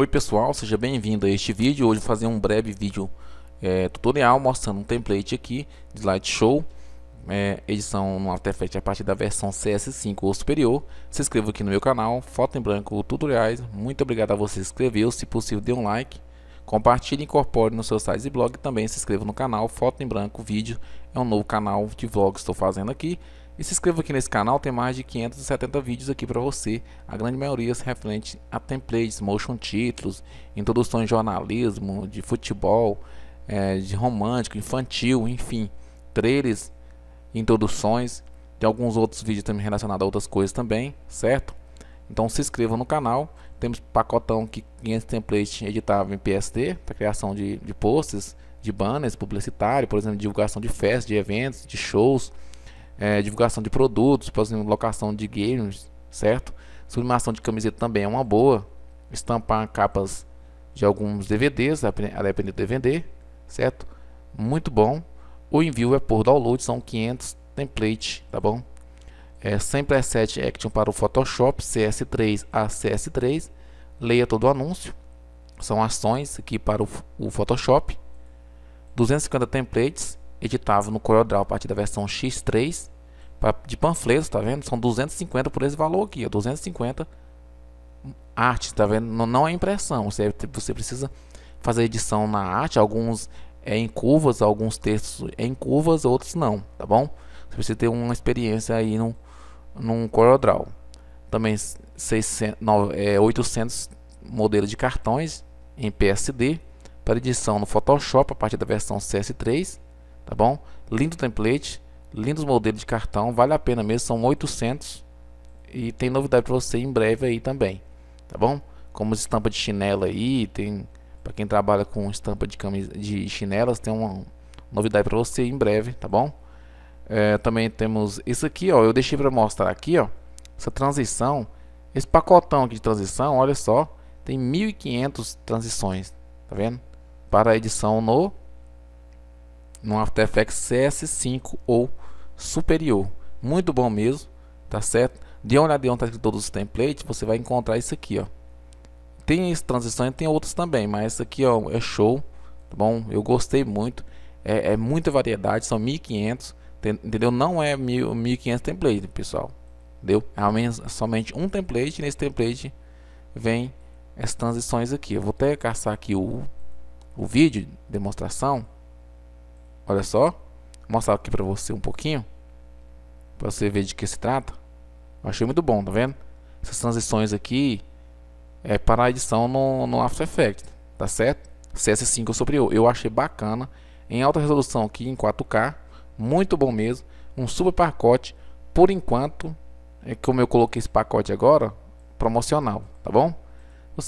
Oi pessoal, seja bem-vindo a este vídeo. Hoje vou fazer um breve vídeo é, tutorial mostrando um template aqui de Lightshow, é, edição no After Effects a partir da versão CS5 ou superior. Se inscreva aqui no meu canal, foto em branco, tutoriais. Muito obrigado a você que se inscreveu, se possível dê um like. Compartilhe, incorpore no seu site e blog também se inscreva no canal Foto em Branco Vídeo. É um novo canal de vlog que estou fazendo aqui. E se inscreva aqui nesse canal, tem mais de 570 vídeos aqui para você, a grande maioria se referente a templates, motion títulos, introduções de jornalismo, de futebol, é, de romântico, infantil, enfim, trailers, introduções, tem alguns outros vídeos também relacionados a outras coisas também, certo? Então se inscreva no canal, temos pacotão que 500 templates editável em PSD, para criação de, de posts, de banners publicitário, por exemplo, divulgação de festas, de eventos, de shows, é, divulgação de produtos, por exemplo, locação de games, certo? Sublimação de camiseta também é uma boa. Estampar capas de alguns DVDs, a depender do DVD, certo? Muito bom. O envio é por download, são 500 template, tá bom? É, sem preset action para o Photoshop, CS3 a CS3. Leia todo o anúncio. São ações aqui para o, o Photoshop. 250 templates, editável no CorelDRAW a partir da versão X3 de panfletos, tá vendo? São 250 por esse valor aqui, ó, 250 arte, tá vendo? Não, não é impressão, você, você precisa fazer edição na arte, alguns é em curvas, alguns textos é em curvas, outros não, tá bom? Você precisa ter uma experiência aí no, num CorelDRAW. Também 600, 9, é, 800 modelos de cartões em PSD para edição no Photoshop a partir da versão CS3, tá bom? Lindo template Lindos modelos de cartão, vale a pena mesmo, são 800 e tem novidade para você em breve aí também, tá bom? Como estampa de chinela aí, tem para quem trabalha com estampa de camisa de chinelas, tem uma novidade para você em breve, tá bom? É, também temos isso aqui, ó, eu deixei para mostrar aqui, ó, essa transição, esse pacotão aqui de transição, olha só, tem 1500 transições, tá vendo? Para edição no no After Effects CS5 ou superior. Muito bom mesmo, tá certo? De onde adiante tá está todos os templates, você vai encontrar isso aqui, ó. Tem esse transição e tem outros também, mas aqui ó, é show, tá bom? Eu gostei muito, é, é muita variedade, são 1500, entendeu? Não é 1500 templates, pessoal, deu É somente um template, nesse template vem as transições aqui. Eu vou até caçar aqui o, o vídeo, demonstração, olha só mostrar aqui pra você um pouquinho. Pra você ver de que se trata. Eu achei muito bom, tá vendo? Essas transições aqui é para a edição no, no After Effects, tá certo? CS5 sobre eu. Eu achei bacana. Em alta resolução aqui, em 4K. Muito bom mesmo. Um super pacote. Por enquanto, é como eu coloquei esse pacote agora, promocional, tá bom?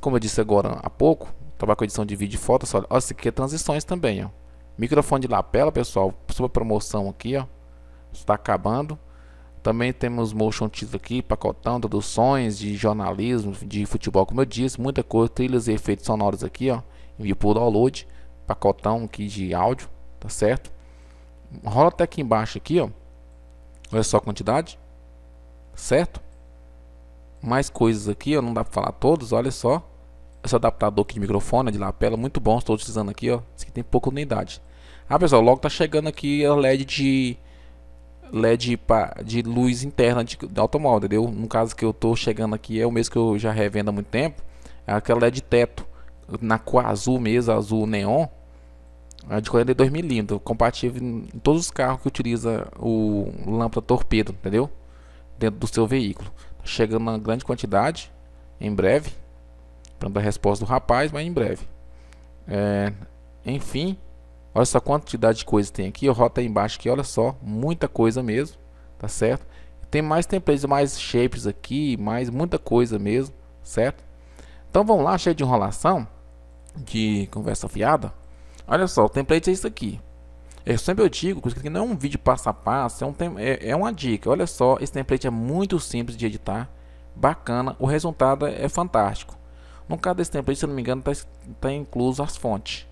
Como eu disse agora há pouco, trabalho com edição de vídeo e foto, olha, isso aqui é transições também, ó. Microfone de lapela, pessoal, sua promoção aqui, ó. Está acabando. Também temos motion título aqui, pacotão, traduções de jornalismo, de futebol, como eu disse, muita coisa, trilhas e efeitos sonoros aqui, ó. Envio por download, pacotão aqui de áudio, tá certo? Rola até aqui embaixo aqui, ó. Olha só a quantidade, certo? Mais coisas aqui, ó, não dá para falar todos, olha só. Esse adaptador aqui de microfone, de lapela, muito bom, estou utilizando aqui, ó. Esse aqui tem pouca unidade. Ah, pessoal, logo tá chegando aqui a LED de LED de luz interna de, de automóvel, entendeu? No caso que eu tô chegando aqui é o mesmo que eu já revendo há muito tempo, é aquela LED teto na cor azul mesmo, azul neon, é de 42 milímetros, compatível em todos os carros que utiliza o lâmpada torpedo, entendeu? Dentro do seu veículo. Tá chegando uma grande quantidade em breve, para dar a resposta do rapaz, mas em breve. É, enfim, Olha só quantidade de coisa tem aqui. rota embaixo aqui, olha só. Muita coisa mesmo, tá certo? Tem mais templates, mais shapes aqui, mais muita coisa mesmo, certo? Então vamos lá, cheio de enrolação, de conversa fiada. Olha só, o template é isso aqui. É, eu sempre eu digo que isso aqui não é um vídeo passo a passo, é, um tem, é, é uma dica. Olha só, esse template é muito simples de editar, bacana, o resultado é, é fantástico. No caso desse template, se eu não me engano, está tá incluso as fontes.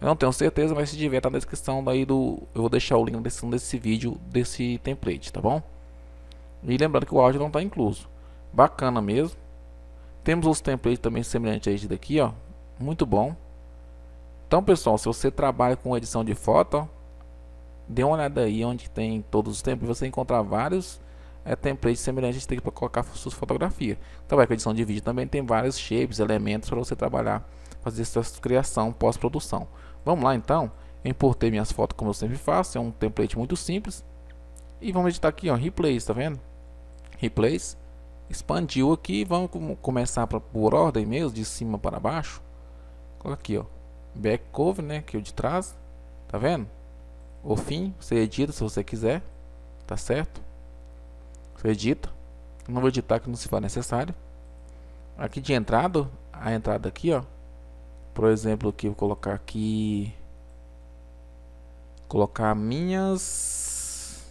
Eu não tenho certeza, mas se tiver tá na descrição daí do... Eu vou deixar o link na descrição desse vídeo, desse template, tá bom? E lembrando que o áudio não está incluso. Bacana mesmo. Temos os templates também semelhantes a esse daqui, ó. Muito bom. Então, pessoal, se você trabalha com edição de foto, ó, dê uma olhada aí onde tem todos os templates. Você encontrar vários é, templates semelhantes tem para colocar suas fotografias. Trabalha então, com edição de vídeo também tem vários shapes, elementos para você trabalhar, fazer essa criação, pós-produção. Vamos lá então, importei minhas fotos como eu sempre faço, é um template muito simples. E vamos editar aqui, ó, replays, tá vendo? Replays, expandiu aqui, vamos começar pra, por ordem mesmo, de cima para baixo. Coloca aqui, ó, back cover, né, que é o de trás, tá vendo? O fim, você edita se você quiser, tá certo? Você edita, não vou editar que não se for necessário. Aqui de entrada, a entrada aqui, ó, por exemplo, aqui vou colocar aqui colocar minhas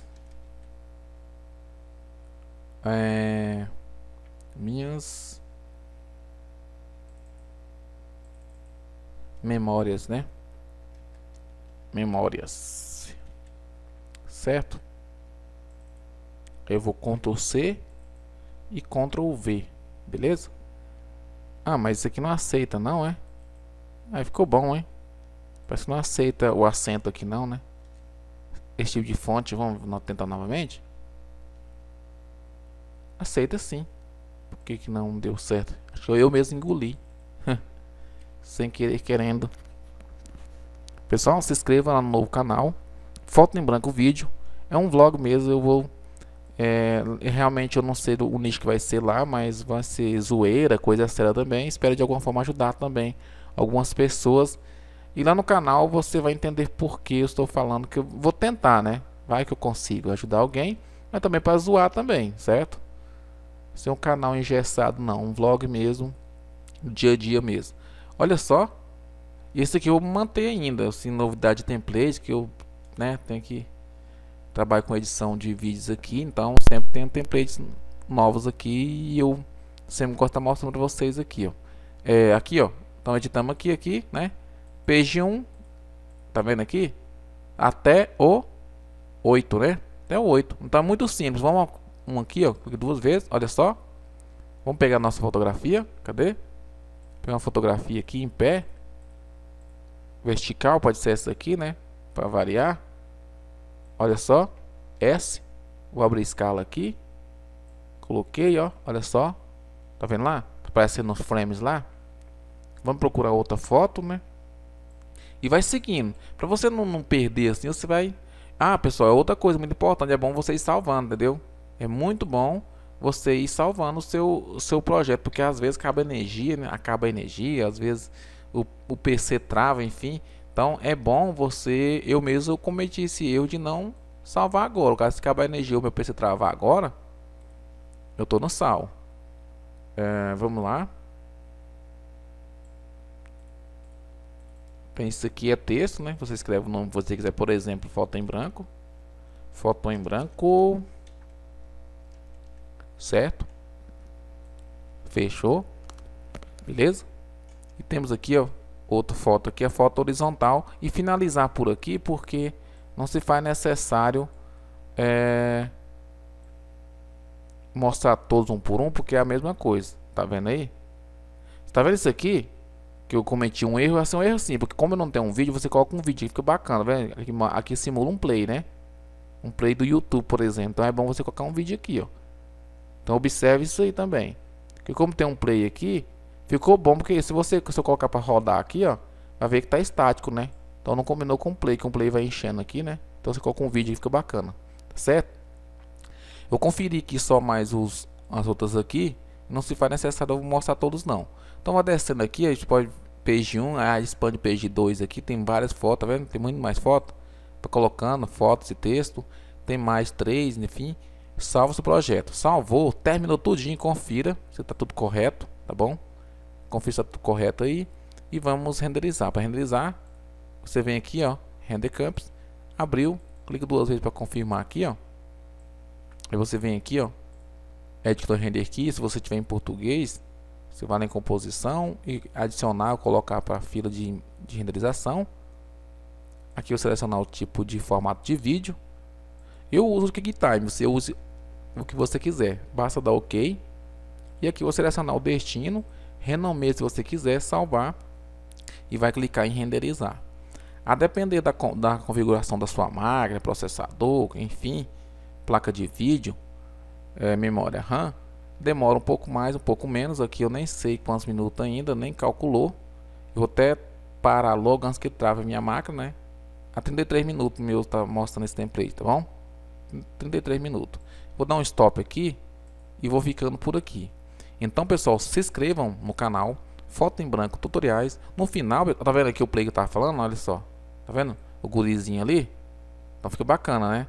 é, minhas memórias, né? Memórias. Certo? Eu vou Ctrl C e Ctrl V, beleza? Ah, mas isso aqui não aceita, não é? Aí ficou bom, hein? Parece que não aceita o acento aqui não, né? Esse tipo de fonte, vamos tentar novamente? Aceita sim. Por que, que não deu certo? Acho que eu mesmo engoli. Sem querer, querendo. Pessoal, se inscreva lá no novo canal. Foto em branco o vídeo. É um vlog mesmo, eu vou... É, realmente eu não sei o nicho que vai ser lá, mas vai ser zoeira, coisa séria também. Espero de alguma forma ajudar também algumas pessoas. E lá no canal você vai entender por que eu estou falando que eu vou tentar, né? Vai que eu consigo ajudar alguém, mas também para zoar também, certo? Ser é um canal engessado não, um vlog mesmo, dia a dia mesmo. Olha só, esse aqui eu vou manter ainda, assim, novidade template que eu, né, tenho que trabalho com edição de vídeos aqui, então sempre tem templates novos aqui e eu sempre gosto de mostrar para vocês aqui, ó. É, aqui, ó, então editamos aqui, aqui, né? Page 1, tá vendo aqui? Até o 8, né? Até o 8. Então é muito simples. Vamos um aqui, ó, duas vezes, olha só. Vamos pegar a nossa fotografia, cadê? Pegar uma fotografia aqui em pé. Vertical, pode ser essa aqui, né? Para variar. Olha só, S. Vou abrir a escala aqui. Coloquei, ó, olha só. Tá vendo lá? Tá aparecendo os frames lá. Vamos procurar outra foto, né? E vai seguindo. Para você não, não, perder assim, você vai... Ah, pessoal, é outra coisa muito importante. É bom você ir salvando, entendeu? É muito bom você ir salvando o seu, o seu projeto. Porque às vezes acaba energia, né? Acaba energia, às vezes o, o PC trava, enfim. Então é bom você... Eu mesmo eu cometi esse erro de não salvar agora. Caso se acabar a energia o meu PC travar agora, eu tô no sal. É, vamos lá. isso aqui é texto, né? Você escreve o nome que você quiser, por exemplo, foto em branco. Foto em branco. Certo? Fechou. Beleza? E temos aqui, ó, outra foto aqui, a foto horizontal. E finalizar por aqui, porque não se faz necessário é, mostrar todos um por um, porque é a mesma coisa. Tá vendo aí? Tá vendo isso aqui? que eu cometi um erro, assim, um erro sim, porque como eu não tenho um vídeo, você coloca um vídeo, fica bacana, velho. Aqui, aqui simula um play, né? Um play do YouTube, por exemplo. Então é bom você colocar um vídeo aqui, ó. Então observe isso aí também. Porque como tem um play aqui, ficou bom, porque se você se eu colocar para rodar aqui, ó, vai ver que tá estático, né? Então não combinou com o play, que o play vai enchendo aqui, né? Então você coloca um vídeo e fica bacana, tá certo? Eu conferi aqui só mais os, as outras aqui, não se faz necessário eu mostrar todos não. Então descendo aqui, a gente pode page 1, a expande page 2 aqui, tem várias fotos, tá vendo? Tem muito mais fotos. Tá colocando fotos e texto, tem mais três, enfim. Salva seu projeto. Salvou, terminou tudinho, confira se tá tudo correto, tá bom? Confira se tá tudo correto aí e vamos renderizar. Para renderizar, você vem aqui, ó, render campus, abriu, clica duas vezes para confirmar aqui, ó. Aí você vem aqui, ó, editor render aqui, se você tiver em português, você vai lá em composição e adicionar ou colocar para a fila de, de renderização. Aqui eu selecionar o tipo de formato de vídeo. Eu uso o QuickTime, você use o que você quiser. Basta dar OK. E aqui eu vou selecionar o destino, renomeia se você quiser, salvar e vai clicar em renderizar. A depender da, da configuração da sua máquina, processador, enfim, placa de vídeo, é, memória RAM, demora um pouco mais, um pouco menos. Aqui eu nem sei quantos minutos ainda, nem calculou. Eu vou até parar logo antes que trave a minha máquina, né? A 33 minutos meu está mostrando esse template, tá bom? 33 minutos. Vou dar um stop aqui e vou ficando por aqui. Então, pessoal, se inscrevam no canal Foto em Branco Tutoriais. No final, tá vendo aqui o play que eu tava falando? Olha só. Tá vendo? O gurizinho ali. Então fica bacana, né?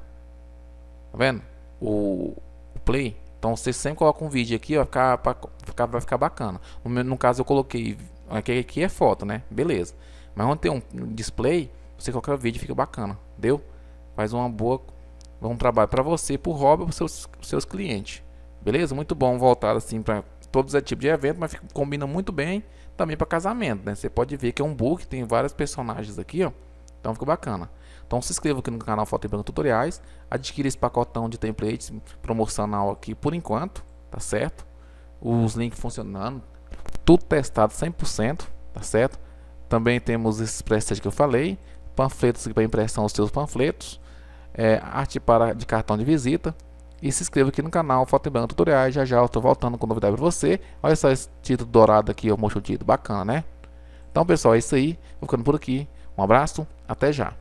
Tá vendo? O, o play então você sempre coloca um vídeo aqui, vai ficar, pra, ficar, vai ficar bacana. No, meu, no caso eu coloquei, aqui, aqui é foto, né? Beleza. Mas quando tem um display, você coloca vídeo fica bacana, deu? Faz uma boa, um trabalho para você, para o hobby, para seus, seus clientes. Beleza? Muito bom voltar assim para todos os tipos de evento, mas fica, combina muito bem também para casamento, né? Você pode ver que é um book, tem vários personagens aqui, ó. Então fica bacana. Então se inscreva aqui no canal Foto e Branco Tutoriais, adquira esse pacotão de templates promocional aqui por enquanto, tá certo? Os links funcionando, tudo testado 100%, tá certo? Também temos esses presets que eu falei, panfletos para impressão os seus panfletos, é, arte para, de cartão de visita, e se inscreva aqui no canal Foto e Branco Tutoriais. Já já eu estou voltando com novidade para você. Olha só esse título dourado aqui, eu mostro o título bacana, né? Então, pessoal, é isso aí. Vou ficando por aqui. Um abraço, até já.